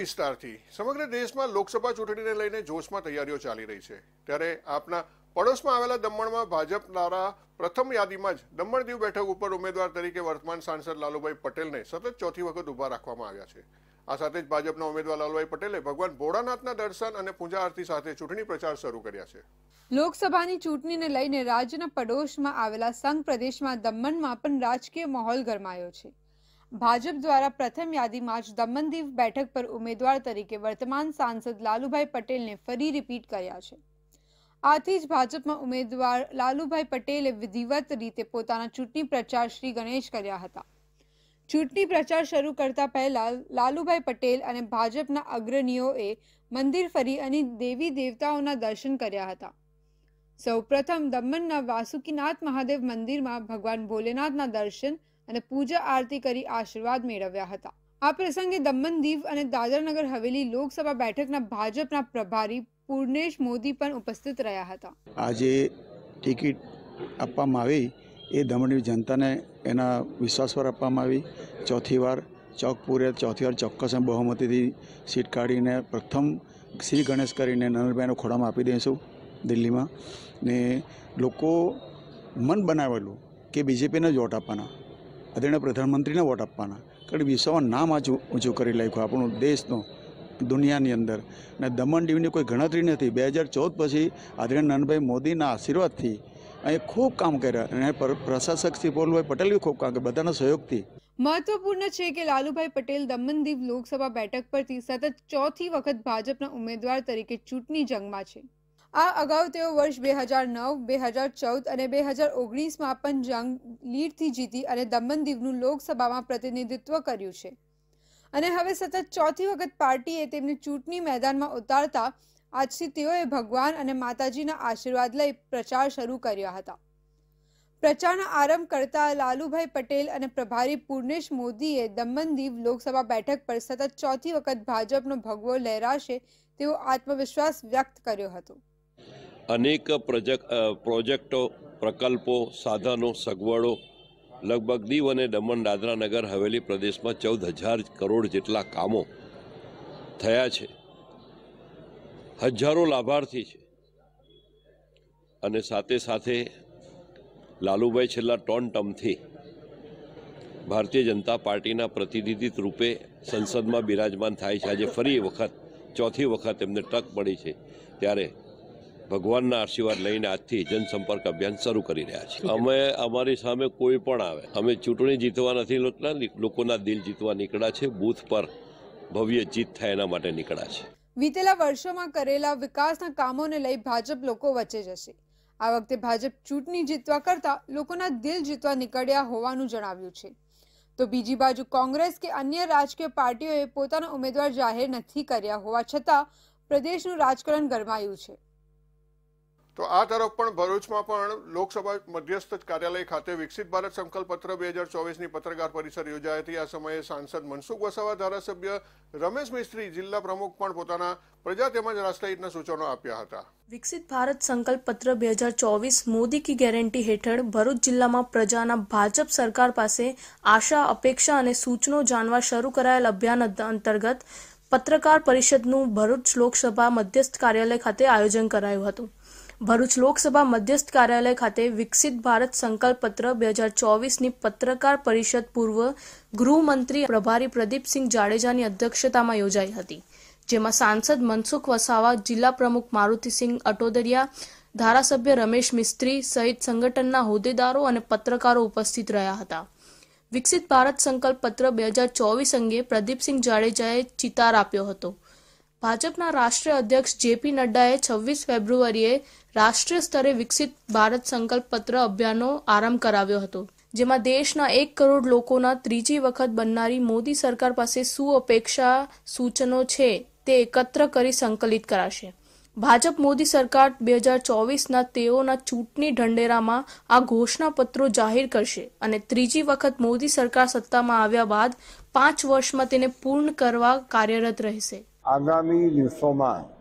વિસ્તારથી સમગ્ર દેશમાં લોકસભા ચૂંટણીને લઈને જોશમાં તૈયારીઓ ચાલી રહી છે ત્યારે આપના પડોશમાં આવેલા દમણમાં ભાજપ દ્વારા પ્રથમ યાદીમાં જ દમણ દીવ બેઠક ઉપર ઉમેદવાર તરીકે વર્તમાન સાંસદ લાલુભાઈ પટેલને સતત ચોથી વખત ઊભા રાખવામાં આવ્યા છે આ સાથે જ ભાજપના ઉમેદવાર લાલુભાઈ પટેલે ભગવાન ભોળાનાથના દર્શન અને પૂજા આરતી સાથે ચૂંટણી પ્રચાર શરૂ કર્યા છે લોકસભાની ચૂંટણીને લઈને રાજ્યના પડોશમાં આવેલા સંઘ પ્રદેશમાં દમણમાં પણ રાજકીય માહોલ ગરમાયો છે ભાજપ દ્વારા પ્રથમ યાદીમાં જ દમણદીવ બેઠક પર ઉમેદવાર તરીકે વર્તમાન સાંસદ લાલુભાઈ પટેલને ફરી રિપીટ કર્યા છે આથી જ ભાજપમાં ઉમેદવાર લાલુભાઈ પટેલે વિધિવત રીતે પોતાના ચૂંટણી પ્રચાર શ્રી ગણેશ કર્યા હતા ચૂંટણી પ્રચાર શરૂ કરતા પહેલા લાલુભાઈ પટેલ અને ભાજપના અગ્રણીઓએ મંદિર ફરી અને દેવી દેવતાઓના દર્શન કર્યા હતા સૌપ્રથમ દમણના વાસુકીનાથ મહાદેવ મંદિરમાં ભગવાન ભોલેનાથના દર્શન અને પૂજા આરતી કરી આશીર્વાદ મેળવ્યા હતા આ પ્રસંગે દમણ દીવ અને દાદરનગર હવેલી લોકસભા બેઠકના ભાજપના પ્રભારી પૂર્ણેશ મોદી પણ ઉપસ્થિત રહ્યા હતા આજે ટિકિટ આપવામાં આવી એ દમણની જનતાને એના વિશ્વાસ પર આપવામાં આવી ચોથી વાર ચોક પૂરે ચોથી વાર ચોક્કસ બહુમતીથી સીટ કાઢીને પ્રથમ શ્રી ગણેશ કરીને નરેન્દ્રભાઈનો ખોડામાં આપી દઈશું દિલ્હીમાં ને લોકો મન બનાવેલું કે બીજેપીને જ વોટ આપવાના આદરણીય પ્રધાનમંત્રીને વોટ આપવાના કારણ કે વિશ્વમાં નામ આજ ઊંચું કરી નાખ્યું આપણું દેશનું દુનિયાની અંદર ને દમણ દીવની કોઈ ગણતરી નથી બે હજાર ચૌદ પછી આદરણીય નાનભાઈ મોદીના આશીર્વાદથી અહીં ખૂબ કામ કર્યા અને પ્રશાસક શ્રી પોલભાઈ પટેલ ખૂબ કામ કર્યા બધાના સહયોગથી મહત્વપૂર્ણ છે કે લાલુભાઈ પટેલ દમણ દીવ લોકસભા બેઠક પરથી સતત ચોથી વખત ભાજપના ઉમેદવાર તરીકે ચૂંટણી જંગમાં છે આ અગાઉ તેઓ વર્ષ બે હજાર નવ બે હજાર ચૌદ અને બે હજાર ઓગણીસમાં પણ જંગ લીડથી જીતી અને દમન દીવનું લોકસભામાં પ્રતિનિધિત્વ કર્યું છે અને હવે સતત ચોથી વખત પાર્ટીએ તેમને ચૂંટણી મેદાનમાં ઉતારતા આજથી તેઓએ ભગવાન અને માતાજીના આશીર્વાદ લઈ પ્રચાર શરૂ કર્યા હતા પ્રચારનો આરંભ કરતા લાલુભાઈ પટેલ અને પ્રભારી પૂર્ણેશ મોદીએ દમન દીવ લોકસભા બેઠક પર સતત ચોથી વખત ભાજપનો ભગવો લહેરાશે તેવો આત્મવિશ્વાસ વ્યક્ત કર્યો હતો અનેક પ્રોજેક્ટ પ્રોજેક્ટો પ્રકલ્પો સાધનો સગવડો લગભગ દીવ અને દમણ દાદરા નગર હવેલી પ્રદેશમાં ચૌદ હજાર કરોડ જેટલા કામો થયા છે હજારો લાભાર્થી છે અને સાથે સાથે લાલુભાઈ છેલ્લા ત્રણ ટર્મથી ભારતીય જનતા પાર્ટીના પ્રતિનિધિત્વ રૂપે સંસદમાં બિરાજમાન થાય છે આજે ફરી વખત ચોથી વખત એમને તક મળી છે ત્યારે ભગવાનના આશીર્વાદ લઈને આજથી જનસંપર્ક અભિયાન શરૂ કરી રહ્યા છે અમે અમારી સામે કોઈ પણ આવે અમે ચૂંટણી જીતવા નથી લોકોના દિલ જીતવા નીકળ્યા છે બૂથ પર ભવ્ય જીત થાય એના માટે નીકળ્યા છે વીતેલા વર્ષોમાં કરેલા વિકાસના કામોને લઈ ભાજપ લોકો વચ્ચે જશે આ વખતે ભાજપ ચૂંટણી જીતવા કરતા લોકોના દિલ જીતવા નીકળ્યા હોવાનું જણાવ્યું છે તો બીજી બાજુ કોંગ્રેસ કે અન્ય રાજકીય પાર્ટીઓએ પોતાના ઉમેદવાર જાહેર નથી કર્યા હોવા છતાં પ્રદેશનું રાજકારણ ગરમાયું છે તો આ તરફ પણ ભરૂચમાં પણ લોકસભા મધ્યસ્થ કાર્યાલય ખાતે વિકસિત ભારત સંકલ્પપત્ર બે હજાર ચોવીસની પત્રકાર પરિષદ યોજાઈ હતી આ સમયે સાંસદ મનસુખ વસાવા ધારાસભ્ય રમેશ મિસ્ત્રી જિલ્લા પ્રમુખ પણ પોતાના પ્રજા તેમજ રાષ્ટ્રહિતના સૂચનો આપ્યા હતા વિકસિત ભારત સંકલ્પપત્ર બે હજાર ચોવીસ મોદી કી ગેરંટી હેઠળ ભરૂચ જિલ્લામાં પ્રજાના ભાજપ સરકાર પાસે આશા અપેક્ષા અને સૂચનો જાણવા શરૂ કરાયેલ અભિયાન અંતર્ગત પત્રકાર પરિષદનું ભરૂચ લોકસભા મધ્યસ્થ કાર્યાલય ખાતે આયોજન કરાયું હતું ભરૂચ લોકસભા મધ્યસ્થ કાર્યાલય ખાતે વિકસિત ભારત સંકલ્પ પત્ર બે હજાર ચોવીસની પત્રકાર પરિષદ પૂર્વ ગૃહમંત્રી પ્રભારી પ્રદીપસિંહ જાડેજાની અધ્યક્ષતામાં યોજાઈ હતી જેમાં સાંસદ મનસુખ વસાવા જિલ્લા પ્રમુખ મારુતિસિંહ અટોદરિયા ધારાસભ્ય રમેશ મિસ્ત્રી સહિત સંગઠનના હોદ્દેદારો અને પત્રકારો ઉપસ્થિત રહ્યા હતા વિકસિત ભારત સંકલ્પ પત્ર બે હજાર ચોવીસ અંગે પ્રદીપસિંહ જાડેજાએ ચિતાર આપ્યો હતો ભાજપના રાષ્ટ્રીય અધ્યક્ષ જેપી નડ્ડાએ છવ્વીસ ફેબ્રુઆરીએ રાષ્ટ્રીય સ્તરે વિકસિત ભારત સંકલ્પ પત્ર અભિયાનનો આરંભ કરાવ્યો હતો જેમાં દેશના એક કરોડ લોકોના ત્રીજી વખત બનનારી મોદી સરકાર પાસે શું અપેક્ષા સૂચનો છે તે એકત્ર કરી સંકલિત કરાશે ભાજપ મોદી સરકાર બે હજાર ચોવીસના તેઓના ચૂંટણી ઢંઢેરામાં આ ઘોષણાપત્રો જાહેર કરશે અને ત્રીજી વખત મોદી સરકાર સત્તામાં આવ્યા બાદ પાંચ વર્ષમાં તેને પૂર્ણ કરવા કાર્યરત રહેશે આગામી દિવસોમાં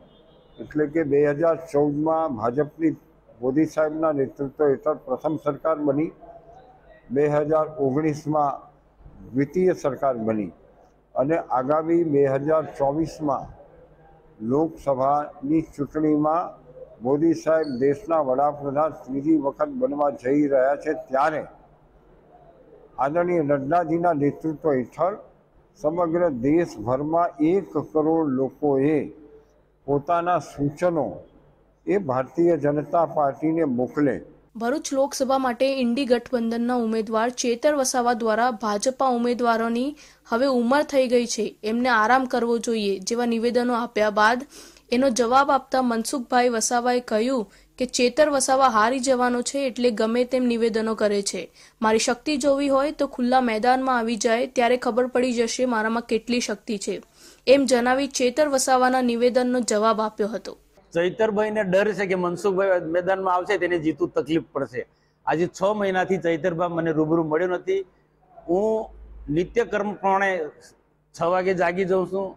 તલિકે 2014 માં ભાજપની મોદી સાહેબના નેતૃત્વ હેઠળ પ્રથમ સરકાર બની 2019 માં બીજી સરકાર બની અને આગાવી 2024 માં લોકસભાની ચૂંટણીમાં મોદી સાહેબ દેશના વડાપ્રધાન સ્વીધી વખત બનવા જઈ રહ્યા છે ત્યારે આદરણીય નરેન્દ્રજીના નેતૃત્વ હેઠળ સમગ્ર દેશ ભરમાં 1 કરોડ લોકોએ પોતાના સૂચનો એ ભારતીય જનતા પાર્ટીને મોકલે ભરૂચ લોકસભા માટે ઇન્ડી ગઠબંધનના ઉમેદવાર ચેતર વસાવા દ્વારા ભાજપા ઉમેદવારોની હવે ઉંમર થઈ ગઈ છે એમને આરામ કરવો જોઈએ જેવા નિવેદનો આપ્યા બાદ એનો જવાબ આપતા મનસુખભાઈ વસાવાએ કહ્યું કે ચેતર વસાવા હારી જવાનો છે એટલે ગમે તેમ નિવેદનો કરે છે મારી શક્તિ જોવી હોય તો ખુલ્લા મેદાનમાં આવી જાય ત્યારે ખબર પડી જશે મારામાં કેટલી શક્તિ છે એમ જણાવી ચેતર વસાવાના નિવેદનનો જવાબ આપ્યો હતો ચૈતરભાઈને ડર છે કે મનસુખભાઈ મેદાનમાં આવશે તેને જીતું તકલીફ પડશે આજે છ મહિનાથી ચૈતરભાઈ મને રૂબરૂ મળ્યો નથી હું નિત્યકર્મ પ્રમાણે છ વાગે જાગી જાઉં છું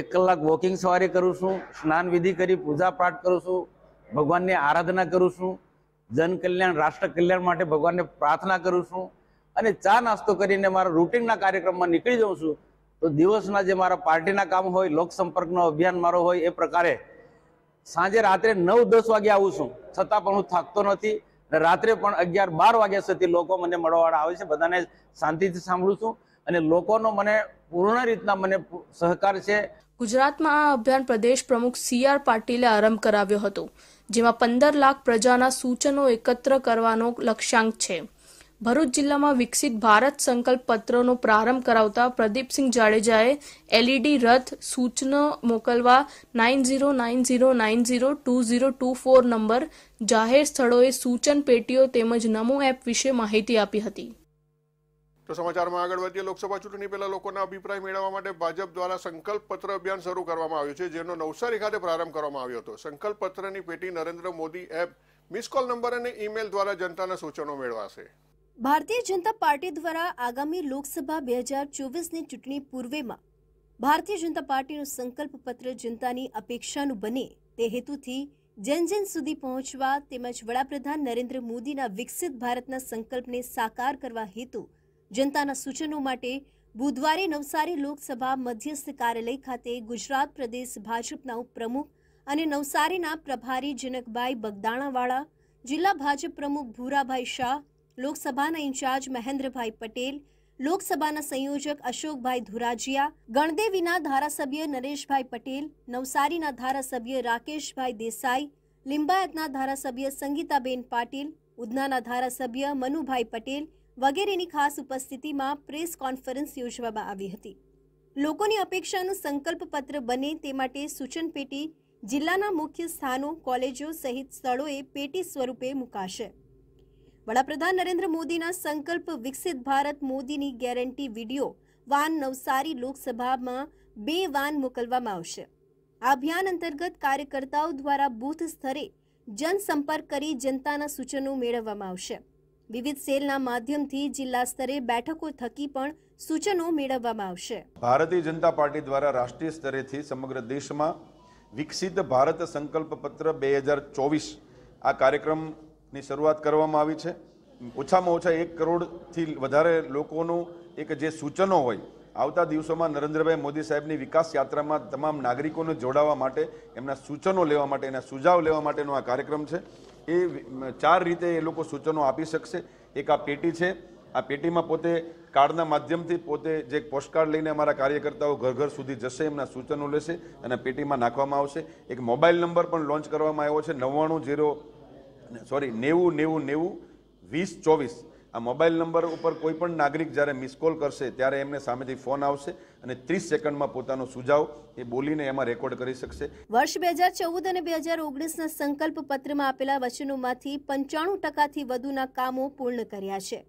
એક કલાક વોકિંગ સવારે કરું છું સ્નાન વિધિ કરી પૂજા પાઠ કરું છું ભગવાનની આરાધના કરું છું જન કલ્યાણ રાષ્ટ્ર કલ્યાણ માટે ભગવાનને પ્રાર્થના કરું છું અને ચા નાસ્તો કરીને મારા રૂટિનના કાર્યક્રમમાં નીકળી જાઉં છું તો દિવસના જે મારા પાર્ટીના કામ હોય લોકસંપર્કનો અભિયાન મારો હોય એ પ્રકારે સાંજે રાત્રે નવ દસ વાગે આવું છું છતાં પણ હું થાકતો નથી અને રાત્રે પણ અગિયાર બાર વાગ્યા સુધી લોકો મને મળવાવાળા આવે છે બધાને શાંતિથી સાંભળું છું અને લોકોનો મને પૂર્ણ રીતના મને સહકાર છે ગુજરાતમાં આ અભિયાન પ્રદેશ પ્રમુખ સી આર પાટીલે આરંભ કરાવ્યો હતો જેમાં પંદર લાખ પ્રજાના સૂચનો એકત્ર કરવાનો લક્ષ્યાંક છે ભરૂચ જિલ્લામાં વિકસિત ભારત સંકલ્પ પત્રનો પ્રારંભ કરાવતા પ્રદીપસિંહ જાડેજાએ એલઈડી e રથ સૂચનો મોકલવા nine zero nine zero nine zero two zero two four નંબર જાહેર સ્થળોએ સૂચન પેટીઓ તેમજ નમો એપ વિશે માહિતી આપી હતી તો સમાચારમાં આગળ વધીએ લોકસભા ચૂંટણી પહેલા લોકોના અભિપ્રાય મેળવવા માટે ભાજપ દ્વારા સંકલ્પ પત્ર અભિયાન શરૂ કરવામાં આવ્યું છે જેનો નવસારી ખાતે પ્રારંભ કરવામાં આવ્યો હતો સંકલ્પ પત્રની પેટી Narendra Modi app miss call number અને ઈમેલ દ્વારા જનતાના સૂચનો મેળવાશે ભારતીય જનતા પાર્ટી દ્વારા આગામી લોકસભા બે હજાર ચોવીસની ચૂંટણી પૂર્વેમાં ભારતીય જનતા પાર્ટીનું સંકલ્પ પત્ર જનતાની અપેક્ષાનું બને તે હેતુથી જન જન સુધી પહોંચવા તેમજ વડાપ્રધાન નરેન્દ્ર મોદીના વિકસિત ભારતના સંકલ્પને સાકાર કરવા હેતુ જનતાના સૂચનો માટે બુધવારે નવસારી લોકસભા મધ્યસ્થ કાર્યાલય ખાતે ગુજરાત પ્રદેશ ભાજપના ઉપપ્રમુખ અને નવસારીના પ્રભારી જનકભાઈ બગદાણાવાળા જિલ્લા ભાજપ પ્રમુખ ભૂરાભાઈ શાહ લોકસભાના ઇન્ચાર્જ મહેન્દ્રભાઈ પટેલ લોકસભાના સંયોજક અશોકભાઈ ધુરાજીયા ગણદેવીના ધારાસભ્ય નરેશભાઈ પટેલ નવસારીના ધારાસભ્ય રાકેશભાઈ દેસાઈ લિંબાયતના ધારાસભ્ય સંગીતાબેન પાટીલ ઉધનાના ધારાસભ્ય મનુભાઈ પટેલ વગેરેની ખાસ ઉપસ્થિતિમાં પ્રેસ કોન્ફરન્સ યોજવામાં આવી હતી લોકોની અપેક્ષાનું સંકલ્પ પત્ર બને તે માટે સૂચન પેટી જિલ્લાના મુખ્ય સ્થાનો કોલેજો સહિત સ્થળોએ પેટી સ્વરૂપે મુકાશે વડાપ્રધાન નરેન્દ્ર મોદીના સંકલ્પ વિકસિત ભારત મોદીની ગેરંટી વિડીયો વાન નવસારી લોકસભામાં બે વાન મોકલવામાં આવશે આ અભિયાન અંતર્ગત કાર્યકર્તાઓ દ્વારા બૂથ સ્તરે જનસંપર્ક કરી જનતાના સૂચનો મેળવવામાં આવશે વિવિધ સેલના માધ્યમથી જિલ્લા સ્તરે બેઠકો થકી પણ સૂચનો મેળવવામાં આવશે ભારતીય જનતા પાર્ટી દ્વારા રાષ્ટ્રીય સ્તરેથી સમગ્ર દેશમાં વિકસિત ભારત સંકલ્પ પત્ર બે હજાર ચોવીસ આ કાર્યક્રમ ની શરૂઆત કરવામાં આવી છે ઓછામાં ઓછા એક કરોડથી વધારે લોકોનું એક જે સૂચનો હોય આવતા દિવસોમાં નરેન્દ્રભાઈ મોદી સાહેબની વિકાસ યાત્રામાં તમામ નાગરિકોને જોડાવા માટે એમના સૂચનો લેવા માટે એના સુઝાવ લેવા માટેનો આ કાર્યક્રમ છે એ ચાર રીતે એ લોકો સૂચનો આપી શકશે એક આ પેટી છે આ પેટીમાં પોતે કાર્ડના માધ્યમથી પોતે જે પોસ્ટકાર્ડ લઈને અમારા કાર્યકર્તાઓ ઘર ઘર સુધી જશે એમના સૂચનો લેશે અને પેટીમાં નાખવામાં આવશે એક મોબાઈલ નંબર પણ લોન્ચ કરવામાં આવ્યો છે નવ્વાણું જીરો સોરી નેવું નેવું નેવું વીસ ચોવીસ આ મોબાઈલ નંબર ઉપર કોઈ પણ નાગરિક જ્યારે મિસ કોલ કરશે ત્યારે એમને સામેથી ફોન આવશે અને ત્રીસ સેકન્ડમાં પોતાનો સુઝાવ એ બોલીને એમાં રેકોર્ડ કરી શકશે વર્ષ બે હજાર ચૌદ અને બે હજાર ઓગણીસના સંકલ્પ પત્રમાં આપેલા વચનોમાંથી પંચાણું ટકાથી વધુના કામો પૂર્ણ કર્યા છે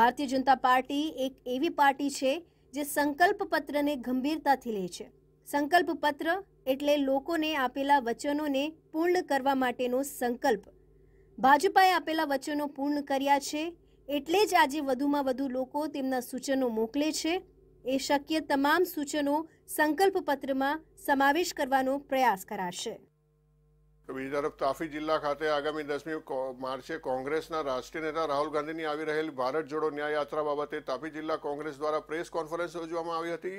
ભારતીય જનતા પાર્ટી એક એવી પાર્ટી છે જે સંકલ્પ પત્રને ગંભીરતાથી લે છે સંકલ્પ પત્ર એટલે લોકોને આપેલા વચનોને પૂર્ણ કરવા માટેનો સંકલ્પ ભાજપાએ આપેલા વચનો પૂર્ણ કર્યા છે એટલે જ આજે વધુમાં વધુ લોકો તેમના સૂચનો મોકલે છે એ શક્ય તમામ સૂચનો સંકલ્પ પત્રમાં સમાવેશ કરવાનો પ્રયાસ કરાશે બીજી તરફ તાફી જિલ્લા ખાતે આગામી દસમી માર્ચે કોંગ્રેસના રાષ્ટ્રીય નેતા રાહુલ ગાંધીની આવી રહેલી ભારત જોડો ન્યાય યાત્રા બાબતે તાપી જિલ્લા કોંગ્રેસ દ્વારા પ્રેસ કોન્ફરન્સ યોજવામાં આવી હતી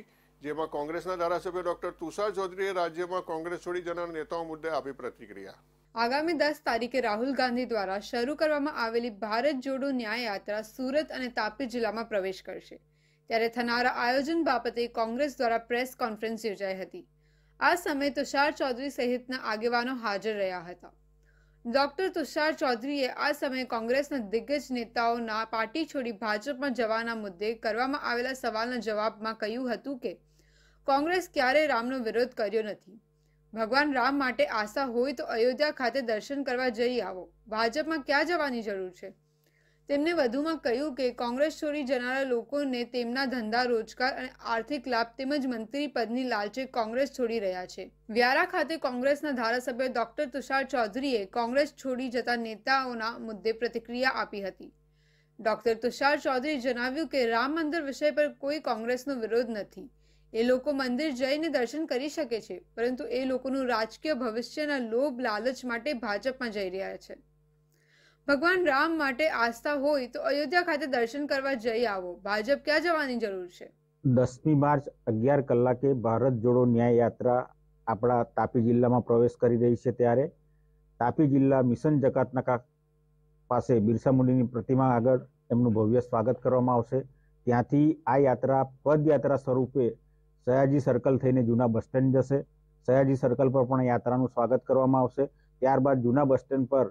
જેમાં કોંગ્રેસના ધારાસભ્ય ડોક્ટર તુષાર ચૌધરીએ રાજ્યમાં કોંગ્રેસ છોડી જનાર નેતાઓ મુદ્દે આપી પ્રતિક્રિયા આગામી દસ તારીખે રાહુલ ગાંધી દ્વારા શરૂ કરવામાં આવેલી ભારત જોડો ન્યાય યાત્રા સુરત અને તાપી જિલ્લામાં પ્રવેશ કરશે ત્યારે થનારા આયોજન બાબતે કોંગ્રેસ દ્વારા પ્રેસ કોન્ફરન્સ યોજાઈ હતી આ સમયે તુષાર ચૌધરી સહિતના આગેવાનો હાજર રહ્યા હતા ડોક્ટર તુષાર ચૌધરીએ આ સમયે કોંગ્રેસના દિગ્ગજ નેતાઓના પાર્ટી છોડી ભાજપમાં જવાના મુદ્દે કરવામાં આવેલા સવાલના જવાબમાં કહ્યું હતું કે કોંગ્રેસ ક્યારેય રામનો વિરોધ કર્યો નથી ભગવાન રામ માટે આશા હોય તો અયોધ્યા ખાતે દર્શન કરવા જઈ આવો ભાજપમાં ક્યાં જવાની જરૂર છે તેમણે વધુમાં કહ્યું કે કોંગ્રેસ છોડી જનારા લોકોને તેમના ધંધા રોજગાર અને આર્થિક લાભ તેમજ મંત્રી પદની લાલચે કોંગ્રેસ છોડી રહ્યા છે વ્યારા ખાતે કોંગ્રેસના ધારાસભ્ય ડોક્ટર તુષાર ચૌધરીએ કોંગ્રેસ છોડી જતા નેતાઓના મુદ્દે પ્રતિક્રિયા આપી હતી ડોક્ટર તુષાર ચૌધરીએ જણાવ્યું કે રામ મંદિર વિષય પર કોઈ કોંગ્રેસનો વિરોધ નથી એ લોકો મંદિર જઈને દર્શન કરી શકે છે પરંતુ એ લોકોનું રાજકીય ભવિષ્યના લોભ લાલચ માટે ભાજપમાં જઈ રહ્યા છે ભગવાન રામ માટે આસ્થા હોય તો અયોધ્યા ખાતે દર્શન કરવા જઈ આવો ભાજપ ક્યાં જવાની જરૂર છે દસમી માર્ચ અગિયાર કલાકે ભારત જોડો ન્યાય યાત્રા આપણા તાપી જિલ્લામાં પ્રવેશ કરી રહી છે ત્યારે તાપી જિલ્લા મિશન જકાતનાકા પાસે બિરસા મુંડીની પ્રતિમા આગળ એમનું ભવ્ય સ્વાગત કરવામાં આવશે ત્યાંથી આ યાત્રા પદયાત્રા સ્વરૂપે સયાજી સર્કલ થઈને જૂના બસ સ્ટેન્ડ જશે સયાજી સર્કલ પર પણ યાત્રાનું સ્વાગત કરવામાં આવશે ત્યારબાદ જૂના બસ સ્ટેન્ડ પર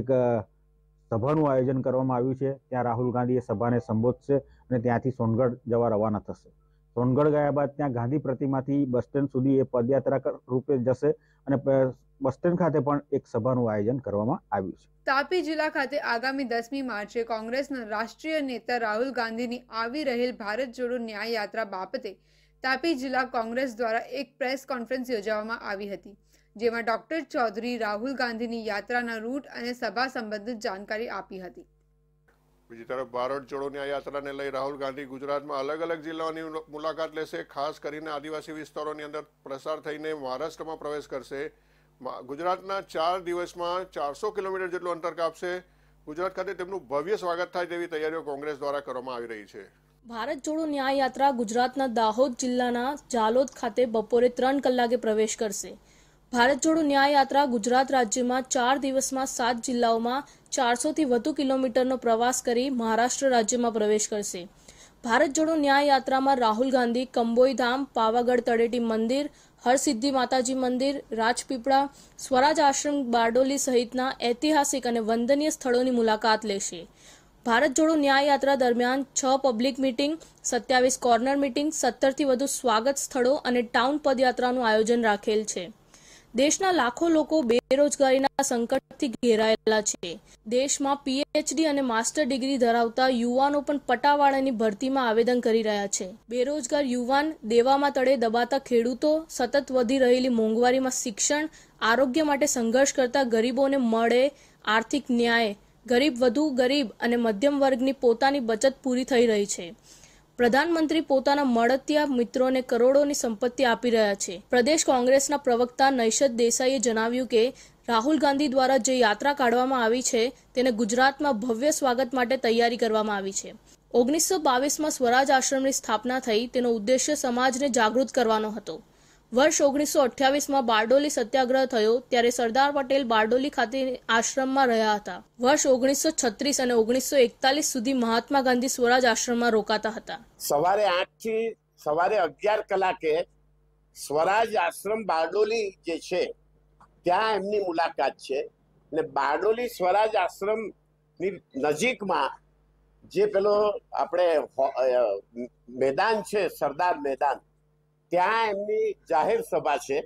એક સભાનું આયોજન કરવામાં આવ્યું છે ત્યાં રાહુલ ગાંધી એ સભાને સંબોધશે અને ત્યાંથી સોનગઢ જવા રવાના થશે સોનગઢ ગયા બાદ ત્યાં ગાંધી પ્રતિમાથી બસ સ્ટેન્ડ સુધી એ પદયાત્રા રૂપે જશે અને બસ સ્ટેન્ડ ખાતે પણ એક સભાનું આયોજન કરવામાં આવ્યું છે તાપી જિલ્લા ખાતે આગામી દસમી માર્ચે કોંગ્રેસના રાષ્ટ્રીય નેતા રાહુલ ગાંધીની આવી રહેલ ભારત જોડો ન્યાય યાત્રા બાબતે તાપી જિલ્લા કોંગ્રેસ દ્વારા એક પ્રેસ કોન્ફરન્સ યોજવામાં આવી હતી જેમાં ડોક્ટર ચૌધરી રાહુલ ગાંધીની યાત્રાના રૂટ અને સભા સંબંધિત જાણકારી આપી હતી બીજી તરફ ભારત જોડોની આ યાત્રાને લઈ રાહુલ ગાંધી ગુજરાતમાં અલગ અલગ જિલ્લાઓની મુલાકાત લેશે ખાસ કરીને આદિવાસી વિસ્તારોની અંદર પ્રસાર થઈને મહારાષ્ટ્રમાં પ્રવેશ કરશે ગુજરાતના ચાર દિવસમાં ચારસો કિલોમીટર જેટલું અંતર કાપશે ગુજરાત ખાતે તેમનું ભવ્ય સ્વાગત થાય તેવી તૈયારીઓ કોંગ્રેસ દ્વારા કરવામાં આવી રહી છે ભારત જોડો ન્યાય યાત્રા ગુજરાતના દાહોદ જિલ્લાના જાલોદ ખાતે બપોરે ત્રણ કલાકે પ્રવેશ કરશે ભારત જોડો ન્યાય યાત્રા ગુજરાત રાજ્યમાં ચાર દિવસમાં સાત જિલ્લાઓમાં ચારસોથી વધુ કિલોમીટરનો પ્રવાસ કરી મહારાષ્ટ્ર રાજ્યમાં પ્રવેશ કરશે ભારત જોડો ન્યાય યાત્રામાં રાહુલ ગાંધી કંબોઈધામ પાવાગઢ તળેટી મંદિર હરસિદ્ધિ માતાજી મંદિર રાજપીપળા સ્વરાજ આશ્રમ બારડોલી સહિતના ઐતિહાસિક અને વંદનીય સ્થળોની મુલાકાત લેશે ભારત જોડો ન્યાય યાત્રા દરમિયાન છ પબ્લિક મિટિંગ સત્યાવીસ કોર્નર મિટિંગ સત્તરથી વધુ સ્વાગત સ્થળો અને ટાઉન પદયાત્રાનું આયોજન રાખેલ છે દેશના લાખો લોકો બેરોજગારીના સંકટથી ઘેરાયેલા છે દેશમાં પીએચડી અને માસ્ટર ડિગ્રી ધરાવતા યુવાનો પણ પટાવાળાની ભરતીમાં આવેદન કરી રહ્યા છે બેરોજગાર યુવાન દેવામાં તળે દબાતા ખેડૂતો સતત વધી રહેલી મોંઘવારીમાં શિક્ષણ આરોગ્ય માટે સંઘર્ષ કરતા ગરીબોને મળે આર્થિક ન્યાય ગરીબ વધુ ગરીબ અને મધ્યમ વર્ગની પોતાની બચત પૂરી થઈ રહી છે પ્રધાનમંત્રી પોતાના મળતિયા મિત્રોને કરોડોની સંપત્તિ આપી રહ્યા છે પ્રદેશ કોંગ્રેસના પ્રવક્તા નૈશદ દેસાઈએ જણાવ્યું કે રાહુલ ગાંધી દ્વારા જે યાત્રા કાઢવામાં આવી છે તેને ગુજરાતમાં ભવ્ય સ્વાગત માટે તૈયારી કરવામાં આવી છે ઓગણીસો બાવીસમાં સ્વરાજ આશ્રમની સ્થાપના થઈ તેનો ઉદ્દેશ્ય સમાજને જાગૃત કરવાનો હતો વર્ષ ઓગણીસો અઠ્યાવીસમાં બારડોલી સત્યાગ્રહ થયો ત્યારે સરદાર પટેલ બારડોલી ખાતે આશ્રમમાં રહ્યા હતા વર્ષ ઓગણીસો છત્રીસ અને ઓગણીસો એકતાલીસ સુધી મહાત્મા ગાંધી સ્વરાજ આશ્રમમાં રોકાતા હતા સવારે આઠ થી સવારે અગિયાર કલાકે સ્વરાજ આશ્રમ બારડોલી જે છે ત્યાં એમની મુલાકાત છે ને બારડોલી સ્વરાજ આશ્રમ ની નજીકમાં જે પેલો આપણે મેદાન છે સરદાર મેદાન ત્યાં એમની જાહેર સભા છે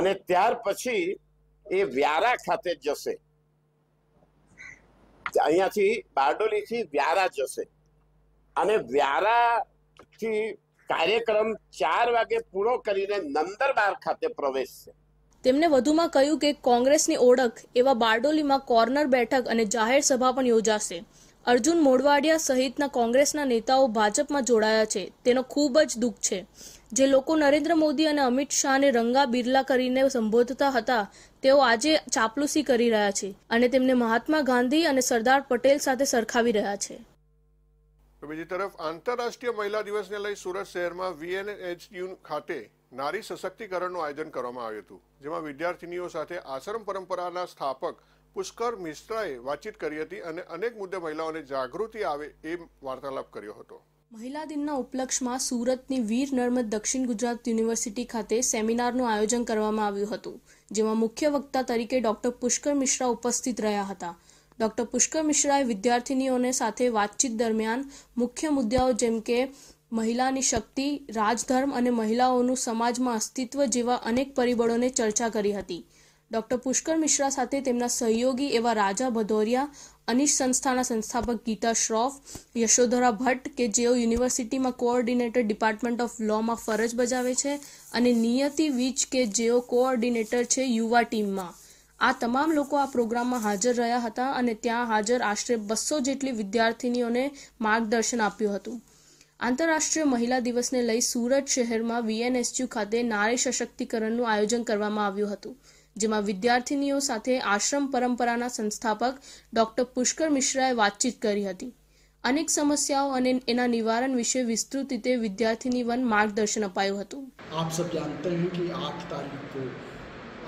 અને ત્યાર પછી એ વ્યારા ખાતે જશે અહીંયાથી બારડોલીથી વ્યારા જશે અને વ્યારા થી કાર્યક્રમ ચાર વાગે પૂરો કરીને નંદરબાર ખાતે પ્રવેશશે તેમણે વધુમાં કહ્યું કે કોંગ્રેસની ઓળખ એવા બારડોલીમાં કોર્નર બેઠક અને જાહેર સભા પણ યોજાશે અર્જુન મોડવાડિયા સહિતના કોંગ્રેસના નેતાઓ ભાજપમાં જોડાયા છે તેનો ખૂબ જ દુઃખ છે જે લોકો નરેન્દ્ર મોદી અને અમિત શાહને રંગા બિરલા કરીને સંબોધતા હતા તેઓ આજે ચાપલુસી કરી રહ્યા છે અને તેમને મહાત્મા ગાંધી અને સરદાર પટેલ સાથે સરખાવી રહ્યા છે બીજી તરફ આંતરરાષ્ટ્રીય મહિલા દિવસને લઈ સુરત શહેરમાં વીએનએચયુ ખાતે નારી સશક્તિકરણનું આયોજન કરવામાં આવ્યું હતું જેમાં વિદ્યાર્થીનીઓ સાથે આશ્રમ પરંપરાના સ્થાપક પુષ્કર મિશ્રાએ વાતચીત કરી હતી અને અનેક મુદ્દે મહિલાઓને જાગૃતિ આવે એ વાર્તાલાપ કર્યો હતો મહિલા દિનના ઉપલક્ષમાં સુરતની વીર નર્મદ દક્ષિણ ગુજરાત યુનિવર્સિટી ખાતે સેમિનારનું આયોજન કરવામાં આવ્યું હતું જેમાં મુખ્ય વક્તા તરીકે ડોક્ટર પુષ્કર મિશ્રા ઉપસ્થિત રહ્યા હતા ડોક્ટર પુષ્કર મિશ્રાએ વિદ્યાર્થીનીઓને સાથે વાતચીત દરમિયાન મુખ્ય મુદ્દાઓ જેમ કે મહિલાની શક્તિ રાજધર્મ અને મહિલાઓનું સમાજમાં અસ્તિત્વ જેવા અનેક પરિબળોને ચર્ચા કરી હતી ડોક્ટર પુષ્કર મિશ્રા સાથે તેમના સહયોગી એવા રાજા ભદૌરિયા અનિશ સંસ્થાના સંસ્થાપક ગીતા શ્રોફ યશોધરા ભટ્ટ કે જેઓ યુનિવર્સિટીમાં કોઓર્ડિનેટર ડિપાર્ટમેન્ટ ઓફ લોમાં ફરજ બજાવે છે અને નિયતિ વિજ કે જેઓ કોઓર્ડિનેટર છે યુવા ટીમમાં આ તમામ લોકો આ પ્રોગ્રામમાં હાજર રહ્યા હતા અને ત્યાં હાજર આશરે બસો જેટલી વિદ્યાર્થીનીઓને માર્ગદર્શન આપ્યું હતું આંતરરાષ્ટ્રીય મહિલા દિવસને લઈ સુરત શહેરમાં વીએનએસયુ ખાતે નારી સશક્તિકરણનું આયોજન કરવામાં આવ્યું હતું જેમાં વિદ્યાર્થીનીઓ સાથે આશ્રમ પરંપરાના સંસ્થાપક ડોક્ટર પુષ્કર મિશ્રાએ વાતચીત કરી હતી અનેક સમસ્યાઓ અને એના નિવારણ વિશે વિસ્તૃત રીતે વિદ્યાર્થીનીવન માર્ગદર્શન અપાયું હતું આપ સબ જાનતે હૈ કે આઠ તારીખ કો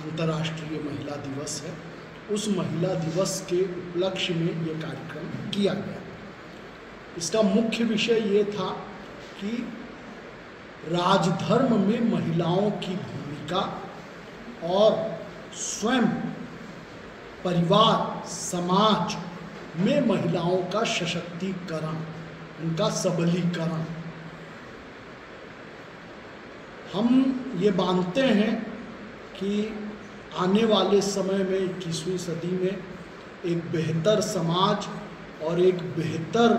अंतर्राष्ट्रीय महिला दिवस है उस महिला दिवस के उपलक्ष्य में ये कार्यक्रम किया गया इसका मुख्य विषय ये था कि राजधर्म में महिलाओं की भूमिका और स्वयं परिवार समाज में महिलाओं का सशक्तिकरण उनका सबलीकरण हम ये मानते हैं कि आने वाले समय में इक्कीसवीं सदी में एक बेहतर समाज और एक बेहतर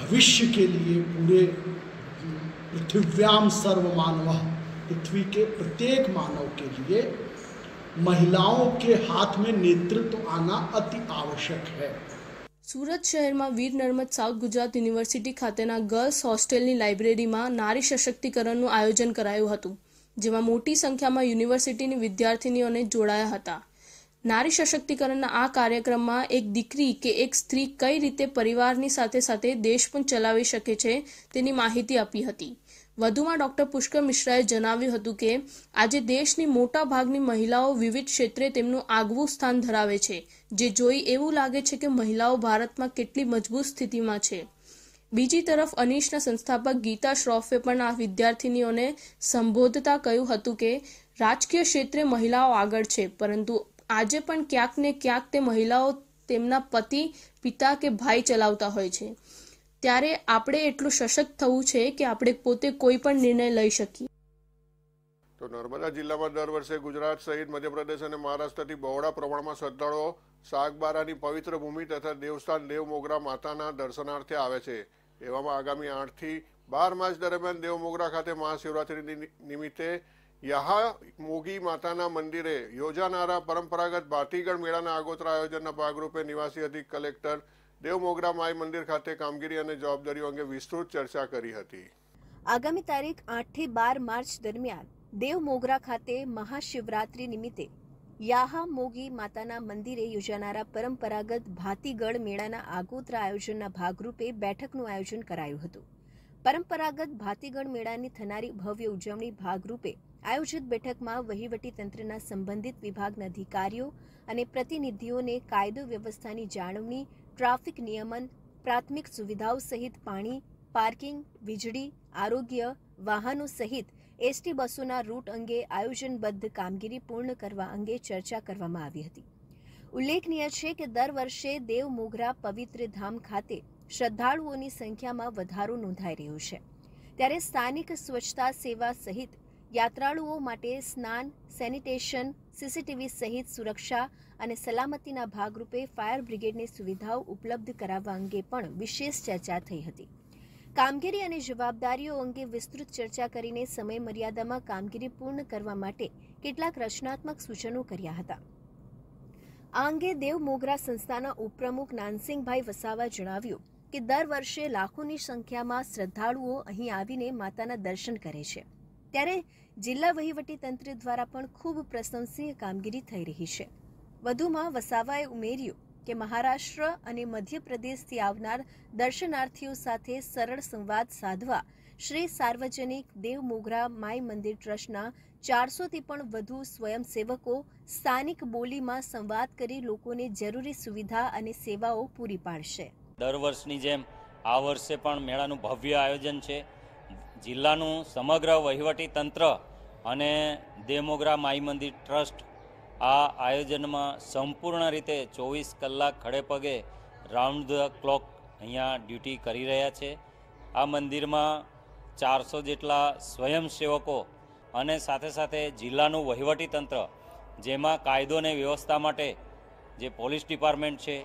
भविष्य के लिए पूरे पृथ्व्याम सर्वमानव पृथ्वी के प्रत्येक मानव के लिए મહિલાઓ के हाथ में नेतृत्व आना अति आवश्यक है સુરત શહેરમાં વીર નર્મદ સાઉથ ગુજરાત યુનિવર્સિટી ખાતેના ગર્લ્સ હોસ્ટેલની લાઇબ્રેરીમાં નારી સશક્તિકરણનું આયોજન કરાયું હતું જેમાં મોટી સંખ્યામાં યુનિવર્સિટીની વિદ્યાર્થીનીઓને જોડાયા હતા નારી સશક્તિકરણના આ કાર્યક્રમમાં એક દીકરી કે એક સ્ત્રી કઈ રીતે પરિવારની સાથે સાથે દેશ પણ ચલાવી શકે છે તેની માહિતી આપી હતી વધુમાં ડોક્ટર પુષ્કર મિશ્રાએ જણાવ્યું હતું કે આજે દેશની મોટા ભાગની મહિલાઓ વિવિધ ક્ષેત્રે તેમનું આગવું સ્થાન ધરાવે છે જે જોઈ એવું લાગે છે કે મહિલાઓ ભારતમાં કેટલી મજબૂત સ્થિતિમાં છે બીજી તરફ અનીશના સંસ્થાપક ગીતા શ્રોફે પણ આ વિદ્યાર્થીનીઓને સંબોધતા કહ્યું હતું કે રાજકીય ક્ષેત્રે મહિલાઓ આગળ છે પરંતુ આજે પણ ક્યાંક ને ક્યાંક તે મહિલાઓ તેમના પતિ પિતા કે ભાઈ ચલાવતા હોય છે ત્યારે આપણે એટલું સશક્ત થવું છે કે આપણે પોતે કોઈ પણ નિર્ણય લઈ શકીએ તો નર્મદા જિલ્લામાં દર વર્ષે ગુજરાત સહિત મધ્યપ્રદેશ અને મહારાષ્ટ્રથી બહોળા પ્રમાણમાં શ્રદ્ધાળુઓ સાગબારાની પવિત્ર ભૂમિ તથા દેવસ્થાન દેવમોગરા માતાના દર્શનાર્થે આવે છે એવામાં આગામી આઠથી બાર માર્ચ દરમિયાન દેવમોગરા ખાતે મહાશિવરાત્રી નિમિત્તે યહા મોગી માતાના મંદિરે યોજાનારા પરંપરાગત ભાતીગળ મેળાના આગોતરા આયોજનના ભાગરૂપે નિવાસી અધિક કલેક્ટર દેવ મોગરા માઈ મંદિર ખાતે કામગીરી અને જવાબદારીઓ અંગે વિસ્તૃત ચર્ચા કરી હતી આગામી તારીખ આઠ થી બાર માર્ચ દરમિયાન દેવ મોગરા ખાતે મહાશિવરાત્રી નિમિત્તે યાહા મોગી માતાના મંદિરે યોજાનારા પરંપરાગત ભાતીગળ મેળાના આગોતરા આયોજનના ભાગરૂપે બેઠકનું આયોજન કરાયું હતું પરંપરાગત ભાતીગળ મેળાની થનારી ભવ્ય ઉજવણી ભાગરૂપે આયોજિત બેઠકમાં વહીવટી તંત્રના સંબંધિત વિભાગના અધિકારીઓ અને પ્રતિનિધિઓને કાયદો વ્યવસ્થાની જાળવણી ટ્રાફિક નિયમન પ્રાથમિક સુવિધાઓ સહિત પાણી પાર્કિંગ વીજળી આરોગ્ય વાહનો સહિત એસટી બસોના રૂટ અંગે આયોજનબદ્ધ કામગીરી પૂર્ણ કરવા અંગે ચર્ચા કરવામાં આવી હતી ઉલ્લેખનીય છે કે દર વર્ષે દેવ મોગરા પવિત્ર ધામ ખાતે શ્રદ્ધાળુઓની સંખ્યામાં વધારો નોંધાઈ રહ્યો છે ત્યારે સ્થાનિક સ્વચ્છતા સેવા સહિત યાત્રાળુઓ માટે સ્નાન સેનિટેશન સીસીટીવી સહિત સુરક્ષા અને સલામતીના ભાગરૂપે ફાયર બ્રિગેડની સુવિધાઓ ઉપલબ્ધ કરાવવા અંગે પણ વિશેષ ચર્ચા થઈ હતી કામગીરી અને જવાબદારીઓ અંગે વિસ્તૃત ચર્ચા કરીને સમયમર્યાદામાં કામગીરી પૂર્ણ કરવા માટે કેટલાક રચનાત્મક સૂચનો કર્યા હતા આ અંગે દેવ મોગરા સંસ્થાના ઉપપ્રમુખ નાનસિંહભાઈ વસાવા જણાવ્યું કે દર વર્ષે લાખોની સંખ્યામાં શ્રદ્ધાળુઓ અહીં આવીને માતાના દર્શન કરે છે ત્યારે જિલ્લા વહીવટી તંત્ર દ્વારા પણ ખૂબ પ્રશંસનીય કામગીરી થઈ રહી છે વધુમાં વસાવાએ ઉમેર્યું કે મહારાષ્ટ્ર અને મધ્યપ્રદેશથી આવનાર દર્શનાર્થીઓ સાથે સરળ સંવાદ સાધવા શ્રી સાર્વજનિક દેવ મોગરા માઈ મંદિર ટ્રસ્ટના ચારસોથી પણ વધુ સ્વયંસેવકો સ્થાનિક બોલીમાં સંવાદ કરી લોકોને જરૂરી સુવિધા અને સેવાઓ પૂરી પાડશે દર વર્ષની જેમ આ વર્ષે પણ મેળાનું ભવ્ય આયોજન છે જિલ્લાનું સમગ્ર વહીવટી તંત્ર અને દેમોગ્રા માઈ મંદિર ટ્રસ્ટ આ આયોજનમાં સંપૂર્ણ રીતે ચોવીસ કલાક ખડે પગે રાઉન્ડ ધ ક્લોક અહીંયા ડ્યુટી કરી રહ્યા છે આ મંદિરમાં ચારસો જેટલા સ્વયંસેવકો અને સાથે સાથે જિલ્લાનું વહીવટી તંત્ર જેમાં કાયદો અને વ્યવસ્થા માટે જે પોલીસ ડિપાર્ટમેન્ટ છે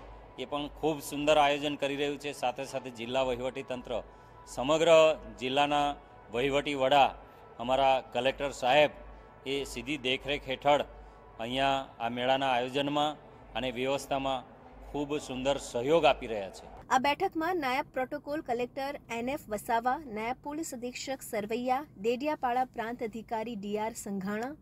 એ પણ ખૂબ સુંદર આયોજન કરી રહ્યું છે સાથે સાથે જિલ્લા વહીવટી તંત્ર સમગ્ર જિલ્લાના વહીવટી વડા અમારા કલેક્ટર સાહેબ એ સીધી દેખરેખ હેઠળ અહીંયા આ મેળાના આયોજનમાં અને વ્યવસ્થામાં ખૂબ સુંદર સહયોગ આપી રહ્યા છે આ બેઠકમાં નાયબ પ્રોટોકોલ કલેક્ટર એનએફ વસાવા નાયબ પોલીસ અધિક્ષક સરવૈયા દેડિયાપાડા પ્રાંત અધિકારી ડીઆર સંઘાણા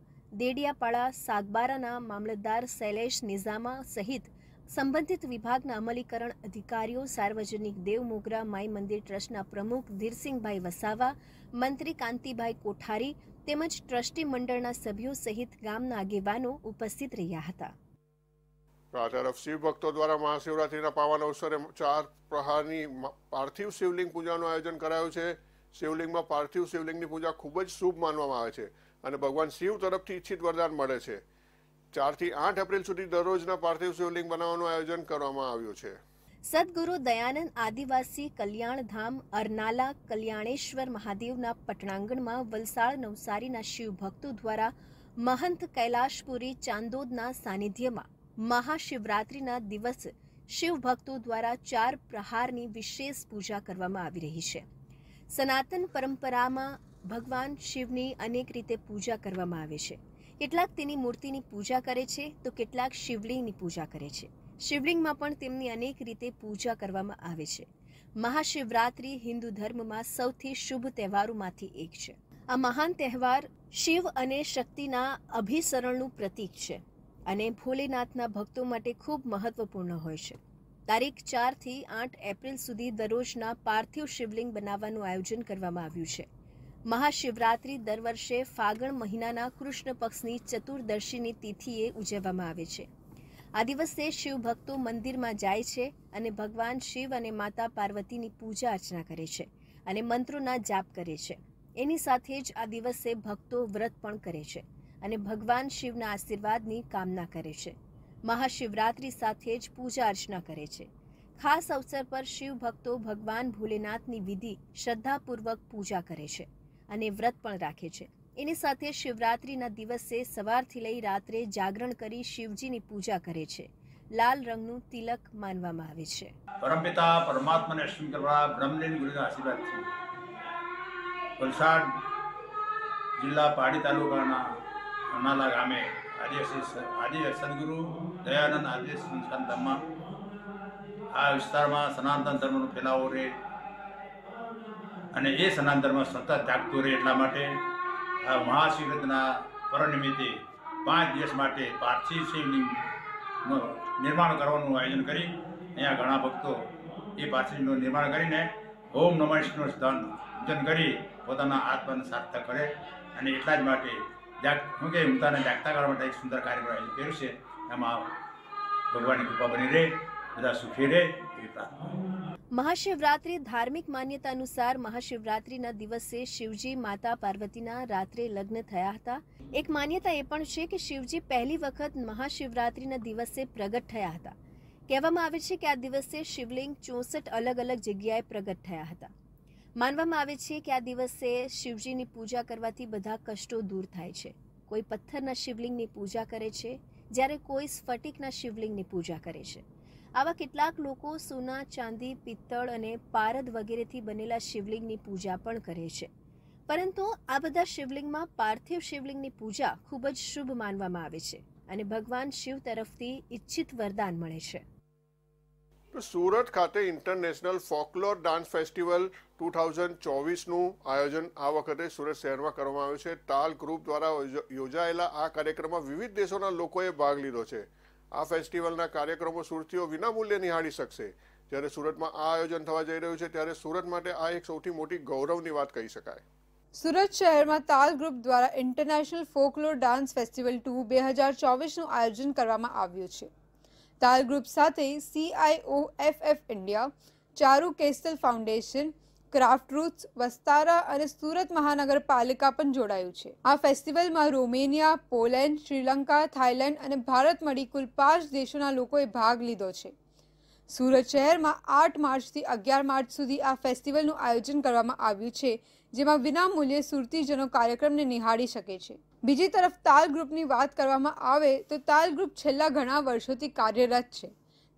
દેડિયાપાડા સાગબારાના મામલતદાર શૈલેષ નિઝામા સહિત સંબંધિત વિભાગના અમલીકરણ અધિકારીઓ સાર્વજનિક દેવ મોગરા માઈ મંદિર ટ્રસ્ટના પ્રમુખ ધીરસિંહભાઈ વસાવા મંત્રી કાંતિભાઈ કોઠારી તેમજ ટ્રસ્ટી મંડળના સભ્યો સહિત ગામના આગેવાનો ઉપસ્થિત રહ્યા હતા આ તરફ શિવ ભક્તો દ્વારા મહાશિવરાત્રિના પાવન અવસરે ચાર પ્રહારની પાર્થિવ શિવલિંગ પૂજાનું આયોજન કરાયું છે શિવલિંગમાં પાર્થિવ શિવલિંગની પૂજા ખૂબ જ શુભ માનવામાં આવે છે અને ભગવાન શિવ તરફથી ઈચ્છિત વરદાન મળે છે ચારથી આઠ એપ્રિલ સુધી દરરોજના પાર્થિવ શિવલિંગ બનાવવાનું આયોજન કરવામાં આવ્યું છે સદગુરુ દયાનંદ આદિવાસી કલ્યાણ ધામ અરનાલા કલ્યાણેશ્વર મહાદેવના પટણાંગણમાં વલસાડ નવસારીના શિવભક્તો દ્વારા મહંત કૈલાશપુરી ચાંદોદના સાનિધ્યમાં મહાશિવરાત્રિના દિવસે શિવભક્તો દ્વારા ચાર પ્રહારની વિશેષ પૂજા કરવામાં આવી રહી છે સનાતન પરંપરામાં ભગવાન શિવની અનેક રીતે પૂજા કરવામાં આવે છે કેટલાક તેની મૂર્તિની પૂજા કરે છે તો કેટલાક શિવલિંગની પૂજા કરે છે શિવલિંગમાં પણ તેમની અનેક રીતે પૂજા કરવામાં આવે છે મહાશિવરાત્રિ હિન્દુ ધર્મમાં સૌથી શુભ તહેવારોમાંથી એક છે આ મહાન તહેવાર શિવ અને શક્તિના અભિસરણનું પ્રતીક છે અને ભોલેનાથના ભક્તો માટે ખૂબ મહત્વપૂર્ણ હોય છે તારીખ ચારથી આઠ એપ્રિલ સુધી દરરોજના પાર્થિવ શિવલિંગ બનાવવાનું આયોજન કરવામાં આવ્યું છે મહાશિવરાત્રિ દર વર્ષે ફાગણ મહિનાના કૃષ્ણ પક્ષની ચતુર્દશીની તિથિએ ઉજવવામાં આવે છે આ દિવસે શિવભક્તો મંદિરમાં જાય છે અને ભગવાન શિવ અને માતા પાર્વતીની પૂજા અર્ચના કરે છે અને મંત્રોના જાપ કરે છે એની સાથે જ આ દિવસે ભક્તો વ્રત પણ કરે છે અને ભગવાન શિવના આશીર્વાદની કામના કરે છે મહાશિવરાત્રિ સાથે જ પૂજા અર્ચના કરે છે ખાસ અવસર પર શિવ ભક્તો ભગવાન ભોલેનાથની વિધિ શ્રદ્ધાપૂર્વક પૂજા કરે છે અને વ્રત પણ રાખે છે એની સાથે શિવરાત્રિના દિવસે સવારથી લઈ રાત્રે જાગરણ કરી શિવજીની પૂજા કરે છે લાલ રંગનું તિલક માનવામાં આવે છે પરમપિતા પરમાત્માને કરવા બ્રહ્મલીન ગુરુના આશીર્વાદથી વલસાડ જિલ્લા પાડી તાલુકાના અનાલા ગામે આદિવાસી આદિવાસી સદગુરુ દયાનંદ આદિવાસી સંસ્થાન ધામમાં આ વિસ્તારમાં સનાતન ધર્મનો ફેલાવો રહે અને એ સનાતન ધર્મ સતત જાગતું રહે એટલા માટે આ મહાશિવરાત્રના પર નિમિત્તે પાંચ દિવસ માટે પાર્થિવ શિવની નિર્માણ કરવાનું આયોજન કરી અહીંયા ઘણા ભક્તો એ પાર્થિવનું નિર્માણ કરીને ઓમ નમઃ વિષ્ણુ પૂજન કરી પોતાના આત્માને સાર્થક કરે અને એટલા જ માટે હું શું કે હિમતાને જાગતા કરવા માટે એક સુંદર કાર્યક્રમ આયોજન કર્યું છે એમાં ભગવાનની કૃપા બની રહે બધા સુખી રહે એવી પ્રાર્થના મહાશિવરાત્રી ધાર્મિક માન્યતા અનુસાર મહાશિવરાત્રીના દિવસે શિવજી માતા પાર્વતીના રાત્રે લગ્ન થયા હતા એક માન્યતા એ પણ છે કે શિવજી પહેલી વખત મહાશિવરાત્રીના દિવસે પ્રગટ થયા હતા કહેવામાં આવે છે કે આ દિવસે શિવલિંગ ચોસઠ અલગ અલગ જગ્યાએ પ્રગટ થયા હતા માનવામાં આવે છે કે આ દિવસે શિવજીની પૂજા કરવાથી બધા કષ્ટો દૂર થાય છે કોઈ પથ્થરના શિવલિંગની પૂજા કરે છે જ્યારે કોઈ સ્ફટિકના શિવલિંગની પૂજા કરે છે આવા કેટલાક લોકો સોના ચાંદી પિત્તળ અને પારદ વગેરેથી બનેલા શિવલિંગની પૂજા પણ કરે છે પરંતુ આ બધા શિવલિંગમાં પાર્થિવ શિવલિંગની પૂજા ખૂબ જ શુભ માનવામાં આવે છે અને ભગવાન શિવ તરફથી ઈચ્છિત વરદાન મળે છે સુરત ખાતે international folklore dance festival two thousand ચોવીસનું આયોજન આ વખતે સુરત શહેરમાં કરવામાં આવ્યું છે તાલ ગ્રુપ દ્વારા યોજાયેલા આ કાર્યક્રમમાં વિવિધ દેશોના લોકોએ ભાગ લીધો છે આ ફેસ્ટિવલના કાર્યક્રમો સુરતીઓ વિનામૂલ્યે નિહાળી શકશે જ્યારે સુરતમાં આ આયોજન થવા જઈ રહ્યું છે ત્યારે સુરત માટે આ એક સૌથી મોટી ગૌરવની વાત કહી શકાય સુરત શહેરમાં તાલ ગ્રુપ દ્વારા international folklore dance festival two બે હજાર ચોવીસનું આયોજન કરવામાં આવ્યું છે તાલ ગ્રુપ સાથે CIO F India Charu castle foundation craft roots Vistara અને સુરત મહાનગરપાલિકા પણ જોડાયું છે આ ફેસ્ટિવલમાં રોમેનિયા પોલેન્ડ શ્રીલંકા થાઇલેન્ડ અને ભારત મળી કુલ પાંચ દેશોના લોકોએ ભાગ લીધો છે સુરત શહેરમાં આઠ માર્ચથી અગિયાર માર્ચ સુધી આ ફેસ્ટિવલનું આયોજન કરવામાં આવ્યું છે જેમાં વિનામૂલ્યે સુરતીજનો કાર્યક્રમને નિહાળી શકે છે બીજી તરફ તાલ ગ્રુપની વાત કરવામાં આવે તો તાલ ગ્રુપ છેલ્લા ઘણા વર્ષોથી કાર્યરત છે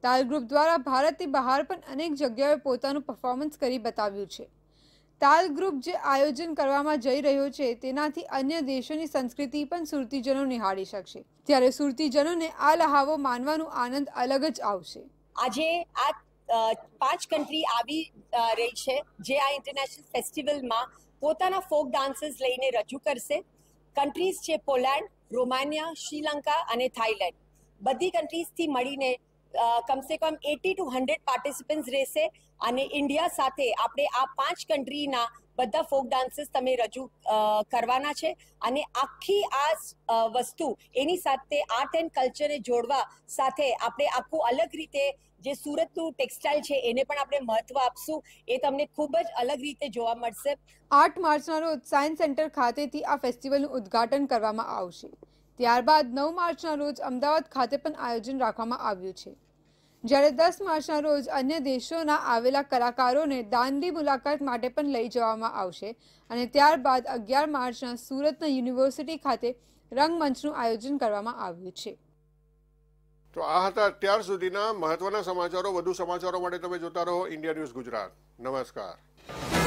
તાલ ગ્રુપ દ્વારા ભારતની બહાર પણ અનેક જગ્યાએ પોતાનું પરફોર્મન્સ કરી બતાવ્યું છે તાલ ગ્રુપ જે આયોજન કરવામાં જઈ રહ્યો છે તેનાથી અન્ય દેશોની સંસ્કૃતિ પણ સુરતીજનો નિહાળી શકશે ત્યારે સુરતીજનોને આ લહાવો માનવાનો આનંદ અલગ જ આવશે આજે આ પાંચ કન્ટ્રી આવી રહી છે જે આ ઇન્ટરનેશનલ ફેસ્ટિવલમાં પોતાના ફોક ડાન્સર્સ લઈને રજૂ કરશે કન્ટ્રીઝ છે પોલેન્ડ રોમાનિયા શ્રીલંકા અને થાઇલેન્ડ બધી કન્ટ્રીઝથી મળીને કમ સે કમ એટી ટુ હંડ્રેડ પાર્ટિસિપન્ટ રહેશે અને ઇન્ડિયા સાથે આપણે આ પાંચ કન્ટ્રીના બધા ફોક ડાન્સીસ તમે રજૂ કરવાના છે અને આખી આ વસ્તુ એની સાથે આર્ટ એન્ડ કલ્ચરને જોડવા સાથે આપણે આખું અલગ રીતે જે સુરતનું ટેક્સટાઇલ છે એને પણ આપણે મહત્વ આપશું એ તમને ખૂબ જ અલગ રીતે જોવા મળશે આર્ટ માર્ચના રોજ સાયન્સ સેન્ટર ખાતેથી આ ફેસ્ટિવલનું ઉદ્ઘાટન કરવામાં આવશે ત્યારબાદ નવ માર્ચના રોજ અમદાવાદ ખાતે પણ આયોજન રાખવામાં આવ્યું છે જ્યારે દસ માર્ચના રોજ અન્ય દેશોના આવેલા કલાકારોને દાંડી મુલાકાત માટે પણ લઈ જવામાં આવશે અને ત્યારબાદ અગિયાર માર્ચના સુરતના યુનિવર્સિટી ખાતે રંગમંચનું આયોજન કરવામાં આવ્યું છે તો આ હતા અત્યાર સુધીના મહત્વના સમાચારો વધુ સમાચારો માટે તમે જોતા રહો ઇન્ડિયા ન્યૂઝ ગુજરાત નમસ્કાર